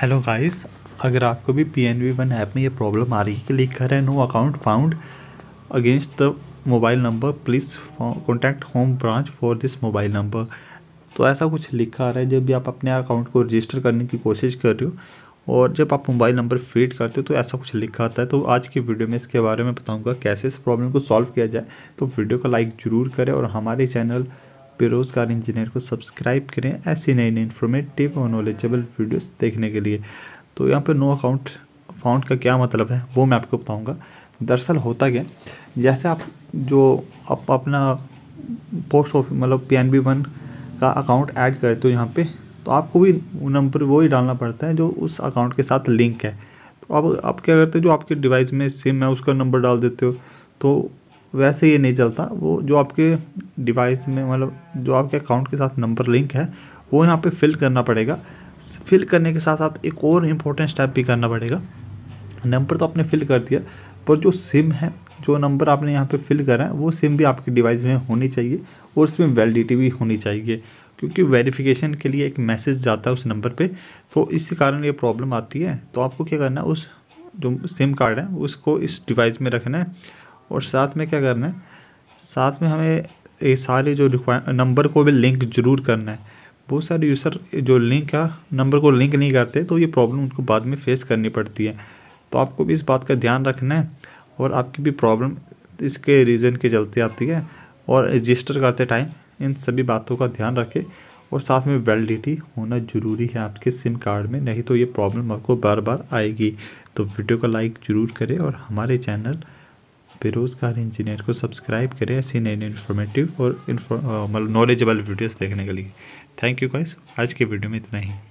hello guys अगर आपको भी P N B one app में ये प्रॉब्लम आ रही है कि लिख कर है no account found against the mobile number please contact home branch for this mobile number तो ऐसा कुछ लिखा आ रहा है जब भी आप अपने अकाउंट को रजिस्टर करने की कोशिश कर रहे हो और जब आप मोबाइल नंबर फीड करते हो तो ऐसा कुछ लिखा आता है तो आज की वीडियो में इसके बारे में बताऊँगा कैसे इस प्रॉब्लम को सॉल्व किया जाए तो वीडियो को लाइक ज़रूर करें और हमारे चैनल बेरोजगार इंजीनियर को सब्सक्राइब करें ऐसी नई नई इन्फॉर्मेटिव और नॉलेजेबल वीडियोस देखने के लिए तो यहाँ पर नो अकाउंट फाउंड का क्या मतलब है वो मैं आपको बताऊँगा दरअसल होता क्या जैसे आप जो आप अपना पोस्ट ऑफिस मतलब पी एन बी वन का अकाउंट ऐड करते हो यहाँ पे तो आपको भी नंबर वही डालना पड़ता है जो उस अकाउंट के साथ लिंक है तो अब आप, आप क्या करते हो जो आपके डिवाइस में सिम है उसका नंबर डाल देते हो तो वैसे ये नहीं चलता वो जो आपके डिवाइस में मतलब जो आपके अकाउंट के साथ नंबर लिंक है वो यहाँ पे फिल करना पड़ेगा फिल करने के साथ साथ एक और इम्पोर्टेंट स्टेप भी करना पड़ेगा नंबर तो आपने फिल कर दिया पर जो सिम है जो नंबर आपने यहाँ पे फिल करा है वो सिम भी आपके डिवाइस में होनी चाहिए और उसमें वैलिडिटी भी होनी चाहिए क्योंकि वेरिफिकेशन के लिए एक मैसेज जाता है उस नंबर पे तो इस कारण ये प्रॉब्लम आती है तो आपको क्या करना है उस जो सिम कार्ड है उसको इस डिवाइस में रखना है और साथ में क्या करना है साथ में हमें ये सारे जो रिक्वायर नंबर को भी लिंक जरूर करना है बहुत सारे यूज़र जो लिंक है नंबर को लिंक नहीं करते तो ये प्रॉब्लम उनको बाद में फेस करनी पड़ती है तो आपको भी इस बात का ध्यान रखना है और आपकी भी प्रॉब्लम इसके रीज़न के चलते आती है और रजिस्टर करते टाइम इन सभी बातों का ध्यान रखें और साथ में वैलिडिटी होना ज़रूरी है आपके सिम कार्ड में नहीं तो ये प्रॉब्लम आपको बार बार आएगी तो वीडियो को लाइक ज़रूर करें और हमारे चैनल बेरोज़गार इंजीनियर को सब्सक्राइब करें ऐसी नई नई इन्फॉर्मेटिव और मतलब नॉलेजेबल वीडियोस देखने के लिए थैंक यू गाइस आज के वीडियो में इतना ही